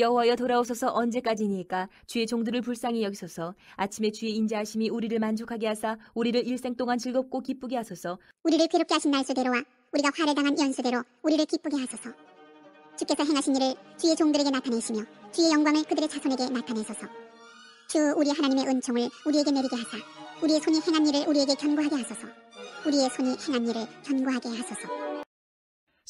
여호와여 돌아오소서 언제까지니까 주의 종들을 불쌍히 여기소서 아침에 주의 인자하심이 우리를 만족하게 하사 우리를 일생 동안 즐겁고 기쁘게 하소서 우리를 괴롭게 하신 날수대로와 우리가 화를 당한 연수대로 우리를 기쁘게 하소서 주께서 행하신 일을 주의 종들에게 나타내시며 주의 영광을 그들의 자손에게 나타내소서 주 우리 하나님의 은총을 우리에게 내리게 하사 우리의 손이 행한 일을 우리에게 견고하게 하소서 우리의 손이 행한 일을 견고하게 하소서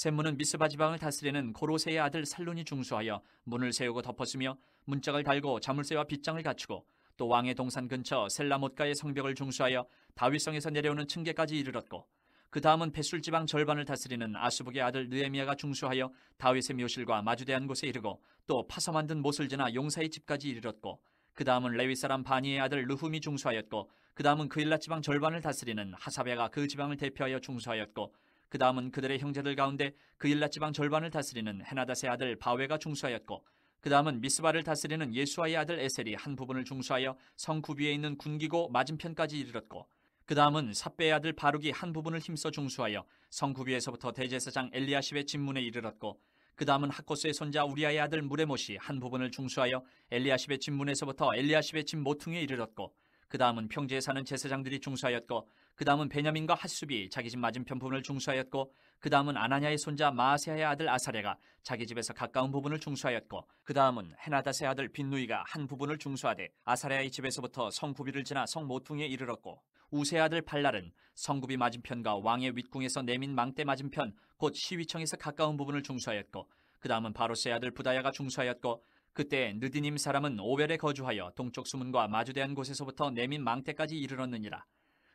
샘문은 미스바 지방을 다스리는 고로세의 아들 살론이 중수하여 문을 세우고 덮었으며 문짝을 달고 자물쇠와 빗장을 갖추고 또 왕의 동산 근처 셀라못가의 성벽을 중수하여 다윗성에서 내려오는 층계까지 이르렀고 그 다음은 베술 지방 절반을 다스리는 아수북의 아들 느에미아가 중수하여 다윗의 묘실과 마주대한 곳에 이르고 또 파서 만든 못을 지나 용사의 집까지 이르렀고 그 다음은 레위 사람 바니의 아들 르훔이 중수하였고 그 다음은 그일라 지방 절반을 다스리는 하사베가 그 지방을 대표하여 중수하였고 그 다음은 그들의 형제들 가운데 그일라 지방 절반을 다스리는 헤나닷의 아들 바웨가 중수하였고 그 다음은 미스바를 다스리는 예수와의 아들 에셀이 한 부분을 중수하여 성 구비에 있는 군기고 맞은편까지 이르렀고 그 다음은 삿베의 아들 바룩이 한 부분을 힘써 중수하여 성 구비에서부터 대제사장 엘리아십의 집문에 이르렀고 그 다음은 하코스의 손자 우리아의 아들 무레못이 한 부분을 중수하여 엘리아십의 집문에서부터 엘리아십의 집 모퉁이에 이르렀고 그 다음은 평지에 사는 제사장들이 중수하였고 그 다음은 베냐민과 핫수비 자기 집 맞은편 부분을 중수하였고 그 다음은 아나냐의 손자 마세아의 아들 아사레가 자기 집에서 가까운 부분을 중수하였고 그 다음은 헤나다세 아들 빈누이가 한 부분을 중수하되 아사레아의 집에서부터 성구비를 지나 성모퉁에 이르렀고 우세 아들 발랄은 성구비 맞은편과 왕의 윗궁에서 내민 망대 맞은편 곧 시위청에서 가까운 부분을 중수하였고 그 다음은 바로세 아들 부다야가 중수하였고 그때 느디님 사람은 오웰에 거주하여 동쪽 수문과 마주대한 곳에서부터 내민 망태까지 이르렀느니라.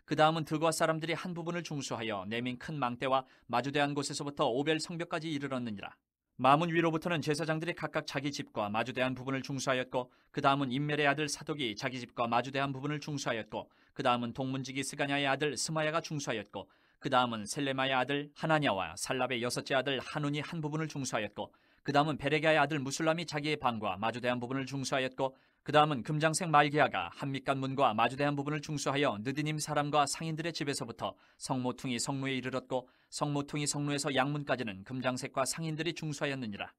그 다음은 드과 사람들이 한 부분을 중수하여 내민 큰 망대와 마주대한 곳에서부터 오벨 성벽까지 이르렀느니라. 마문 위로부터는 제사장들이 각각 자기 집과 마주대한 부분을 중수하였고 그 다음은 인멜의 아들 사독이 자기 집과 마주대한 부분을 중수하였고 그 다음은 동문지기 스가냐의 아들 스마야가 중수하였고 그 다음은 셀레마의 아들 하나냐와 살랍의 여섯째 아들 한운이 한 부분을 중수하였고 그 다음은 베레기아의 아들 무술람이 자기의 방과 마주대한 부분을 중수하였고 그 다음은 금장색 말기아가 한밑간 문과 마주대한 부분을 중수하여 느디님 사람과 상인들의 집에서부터 성모퉁이 성루에 이르렀고 성모퉁이 성루에서 양문까지는 금장색과 상인들이 중수하였느니라.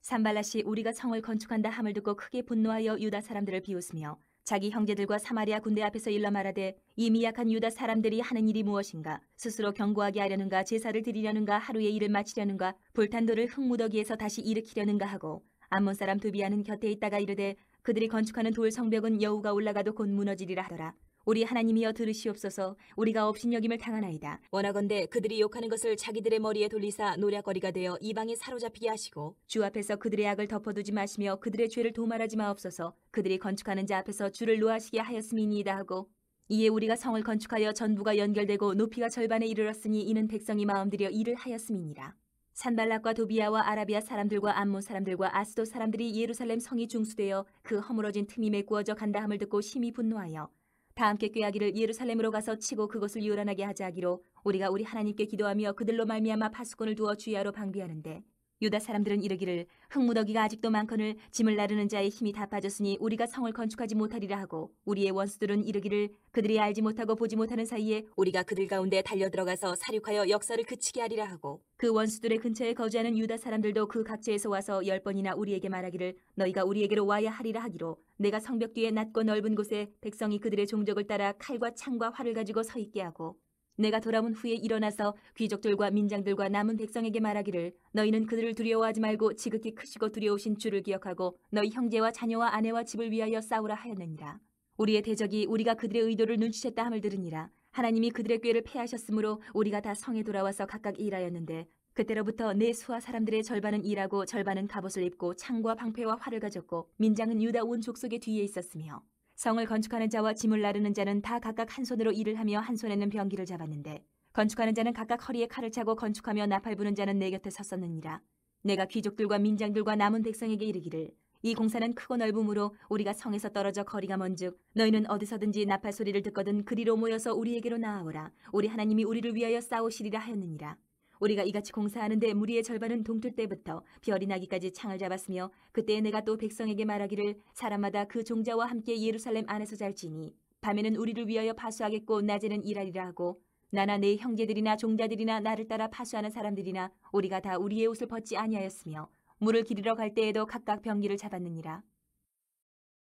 산발라시 우리가 성을 건축한다 함을 듣고 크게 분노하여 유다 사람들을 비웃으며 자기 형제들과 사마리아 군대 앞에서 일러 말하되 이 미약한 유다 사람들이 하는 일이 무엇인가 스스로 경고하게 하려는가 제사를 드리려는가 하루의 일을 마치려는가 불탄도를 흙무더기에서 다시 일으키려는가 하고 암몬 사람 두비아는 곁에 있다가 이르되 그들이 건축하는 돌 성벽은 여우가 올라가도 곧 무너지리라 하더라 우리 하나님이여 들으시옵소서 우리가 업신여김을 당하나이다. 원하건대 그들이 욕하는 것을 자기들의 머리에 돌리사 노략거리가 되어 이방에 사로잡히게 하시고 주 앞에서 그들의 악을 덮어두지 마시며 그들의 죄를 도말하지 마옵소서 그들이 건축하는 자 앞에서 주를 노하시게 하였음이니이다 하고 이에 우리가 성을 건축하여 전부가 연결되고 높이가 절반에 이르렀으니 이는 백성이 마음들여 일을 하였음이니라. 산발락과 도비아와 아라비아 사람들과 암몬 사람들과 아스도 사람들이 예루살렘 성이 중수되어 그 허물어진 틈이 메꾸어져 간다함을 듣고 심히 분노하여 다 함께 꾀하기를 예루살렘으로 가서 치고 그것을 요란하게 하자 하기로 우리가 우리 하나님께 기도하며 그들로 말미암아 파수꾼을 두어 주야로 방비하는데 유다 사람들은 이르기를 흙무더기가 아직도 많거늘 짐을 나르는 자의 힘이 다 빠졌으니 우리가 성을 건축하지 못하리라 하고 우리의 원수들은 이르기를 그들이 알지 못하고 보지 못하는 사이에 우리가 그들 가운데 달려 들어가서 사륙하여 역사를 그치게 하리라 하고 그 원수들의 근처에 거주하는 유다 사람들도 그 각지에서 와서 열 번이나 우리에게 말하기를 너희가 우리에게로 와야 하리라 하기로 내가 성벽 뒤에 낮고 넓은 곳에 백성이 그들의 종족을 따라 칼과 창과 활을 가지고 서 있게 하고 내가 돌아온 후에 일어나서 귀족들과 민장들과 남은 백성에게 말하기를 너희는 그들을 두려워하지 말고 지극히 크시고 두려우신 주를 기억하고 너희 형제와 자녀와 아내와 집을 위하여 싸우라 하였느니라. 우리의 대적이 우리가 그들의 의도를 눈치챘다 함을 들으니라. 하나님이 그들의 꾀를 패하셨으므로 우리가 다 성에 돌아와서 각각 일하였는데 그때로부터 내 수하 사람들의 절반은 일하고 절반은 갑옷을 입고 창과 방패와 활을 가졌고 민장은 유다 온 족속의 뒤에 있었으며 성을 건축하는 자와 짐을 나르는 자는 다 각각 한 손으로 일을 하며 한 손에는 병기를 잡았는데 건축하는 자는 각각 허리에 칼을 차고 건축하며 나팔 부는 자는 내 곁에 섰었느니라. 내가 귀족들과 민장들과 남은 백성에게 이르기를 이 공사는 크고 넓음으로 우리가 성에서 떨어져 거리가 먼즉 너희는 어디서든지 나팔 소리를 듣거든 그리로 모여서 우리에게로 나아오라 우리 하나님이 우리를 위하여 싸우시리라 하였느니라. 우리가 이같이 공사하는데 무리의 절반은 동틀 때부터 별이 나기까지 창을 잡았으며 그때 내가 또 백성에게 말하기를 사람마다 그 종자와 함께 예루살렘 안에서 잘지니 밤에는 우리를 위하여 파수하겠고 낮에는 일하리라 하고 나나 내 형제들이나 종자들이나 나를 따라 파수하는 사람들이나 우리가 다 우리의 옷을 벗지 아니하였으며 물을 기르러 갈 때에도 각각 병기를 잡았느니라.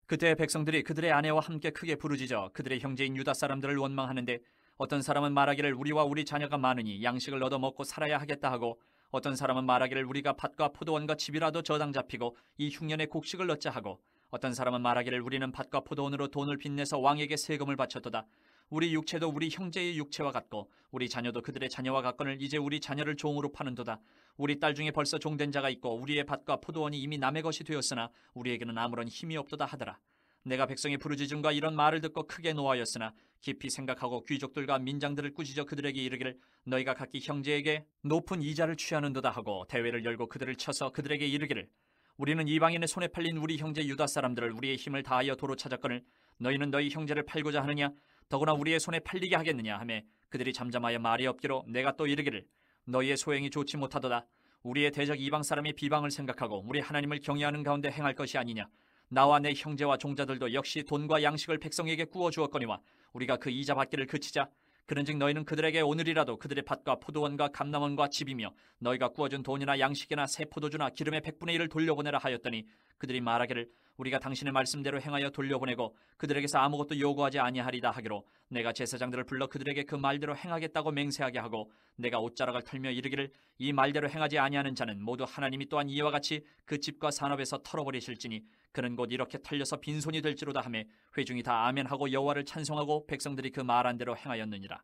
그때 백성들이 그들의 아내와 함께 크게 부르짖어 그들의 형제인 유다 사람들을 원망하는데 어떤 사람은 말하기를 우리와 우리 자녀가 많으니 양식을 얻어 먹고 살아야 하겠다 하고 어떤 사람은 말하기를 우리가 밭과 포도원과 집이라도 저당 잡히고 이흉년의 곡식을 얻자 하고 어떤 사람은 말하기를 우리는 밭과 포도원으로 돈을 빚내서 왕에게 세금을 바쳤도다. 우리 육체도 우리 형제의 육체와 같고 우리 자녀도 그들의 자녀와 같건을 이제 우리 자녀를 종으로 파는도다. 우리 딸 중에 벌써 종된 자가 있고 우리의 밭과 포도원이 이미 남의 것이 되었으나 우리에게는 아무런 힘이 없도다 하더라. 내가 백성의 부르짖음과 이런 말을 듣고 크게 노하였으나 깊이 생각하고 귀족들과 민장들을 꾸짖어 그들에게 이르기를 너희가 각기 형제에게 높은 이자를 취하는도다 하고 대회를 열고 그들을 쳐서 그들에게 이르기를 우리는 이방인의 손에 팔린 우리 형제 유다 사람들을 우리의 힘을 다하여 도로 찾았거늘 너희는 너희 형제를 팔고자 하느냐 더구나 우리의 손에 팔리게 하겠느냐 하매 그들이 잠잠하여 말이 없기로 내가 또 이르기를 너희의 소행이 좋지 못하도다 우리의 대적 이방 사람이 비방을 생각하고 우리 하나님을 경외하는 가운데 행할 것이 아니냐 나와 내 형제와 종자들도 역시 돈과 양식을 백성에게 구워 주었거니와 우리가 그 이자 받기를 그치자 그런즉 너희는 그들에게 오늘이라도 그들의 밭과 포도원과 감남원과 집이며 너희가 구워준 돈이나 양식이나 새 포도주나 기름의 백분의 일을 돌려보내라 하였더니 그들이 말하기를 우리가 당신의 말씀대로 행하여 돌려보내고 그들에게서 아무것도 요구하지 아니하리다 하기로 내가 제사장들을 불러 그들에게 그 말대로 행하겠다고 맹세하게 하고 내가 옷자락을 털며 이르기를 이 말대로 행하지 아니하는 자는 모두 하나님이 또한 이와 같이 그 집과 산업에서 털어버리실지니 그는 곧 이렇게 털려서 빈손이 될지로다 하매 회중이 다 아멘하고 여호와를 찬송하고 백성들이 그 말한 대로 행하였느니라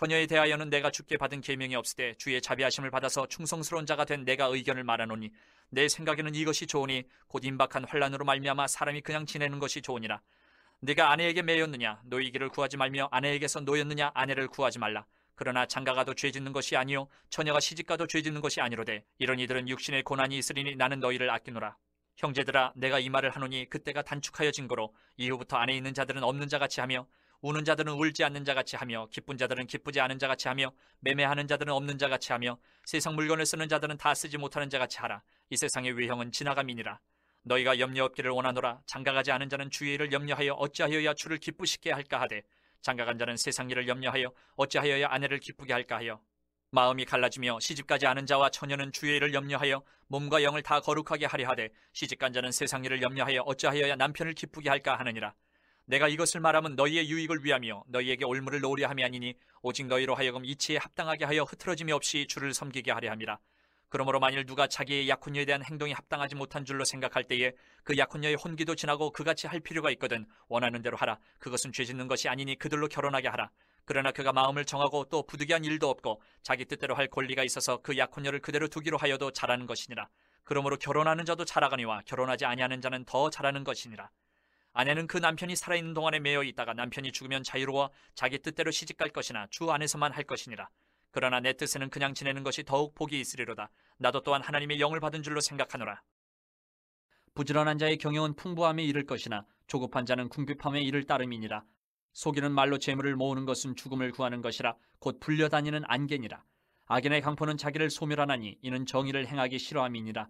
처녀에 대하여는 내가 주께 받은 계명이 없으되 주의 자비하심을 받아서 충성스러운 자가 된 내가 의견을 말하노니 내 생각에는 이것이 좋으니 곧 임박한 환란으로 말미암아 사람이 그냥 지내는 것이 좋으니라. 네가 아내에게 매였느냐 노이기를 구하지 말며 아내에게서 노였느냐 아내를 구하지 말라. 그러나 장가가도 죄짓는 것이 아니요 처녀가 시집가도 죄짓는 것이 아니로되 이런 이들은 육신의 고난이 있으리니 나는 너희를 아끼노라. 형제들아 내가 이 말을 하노니 그때가 단축하여진 거로 이후부터 안에 있는 자들은 없는 자 같이 하며 우는 자들은 울지 않는 자같이 하며 기쁜 자들은 기쁘지 않은 자같이 하며 매매하는 자들은 없는 자같이 하며 세상 물건을 쓰는 자들은 다 쓰지 못하는 자같이 하라. 이 세상의 외형은 지나감이니라. 너희가 염려 없기를 원하노라. 장가가지 않은 자는 주의 일을 염려하여 어찌하여야 주를 기쁘시게 할까 하되 장가간 자는 세상 일을 염려하여 어찌하여야 아내를 기쁘게 할까 하여 마음이 갈라지며 시집가지 않은 자와 처녀는 주의 일을 염려하여 몸과 영을 다 거룩하게 하려 하되 시집간 자는 세상 일을 염려하여 어찌하여야 남편을 기쁘게 할까 하느니라 내가 이것을 말하면 너희의 유익을 위하며 너희에게 올무를 놓으려 함이 아니니 오직 너희로 하여금 이치에 합당하게 하여 흐트러짐이 없이 주를 섬기게 하려 함이라. 그러므로 만일 누가 자기의 약혼녀에 대한 행동이 합당하지 못한 줄로 생각할 때에 그 약혼녀의 혼기도 지나고 그같이 할 필요가 있거든 원하는 대로 하라. 그것은 죄짓는 것이 아니니 그들로 결혼하게 하라. 그러나 그가 마음을 정하고 또 부득이한 일도 없고 자기 뜻대로 할 권리가 있어서 그 약혼녀를 그대로 두기로 하여도 잘하는 것이니라. 그러므로 결혼하는 자도 잘하거니와 결혼하지 아니하는 자는 더 잘하는 것이니라. 아내는 그 남편이 살아있는 동안에 매여 있다가 남편이 죽으면 자유로워 자기 뜻대로 시집갈 것이나 주 안에서만 할 것이니라. 그러나 내 뜻에는 그냥 지내는 것이 더욱 복이 있으리로다. 나도 또한 하나님의 영을 받은 줄로 생각하노라. 부지런한 자의 경영은 풍부함에 이를 것이나 조급한 자는 궁핍함에 이를 따름이니라. 속이는 말로 재물을 모으는 것은 죽음을 구하는 것이라 곧 불려다니는 안개니라. 악인의 강포는 자기를 소멸하나니 이는 정의를 행하기 싫어함이니라.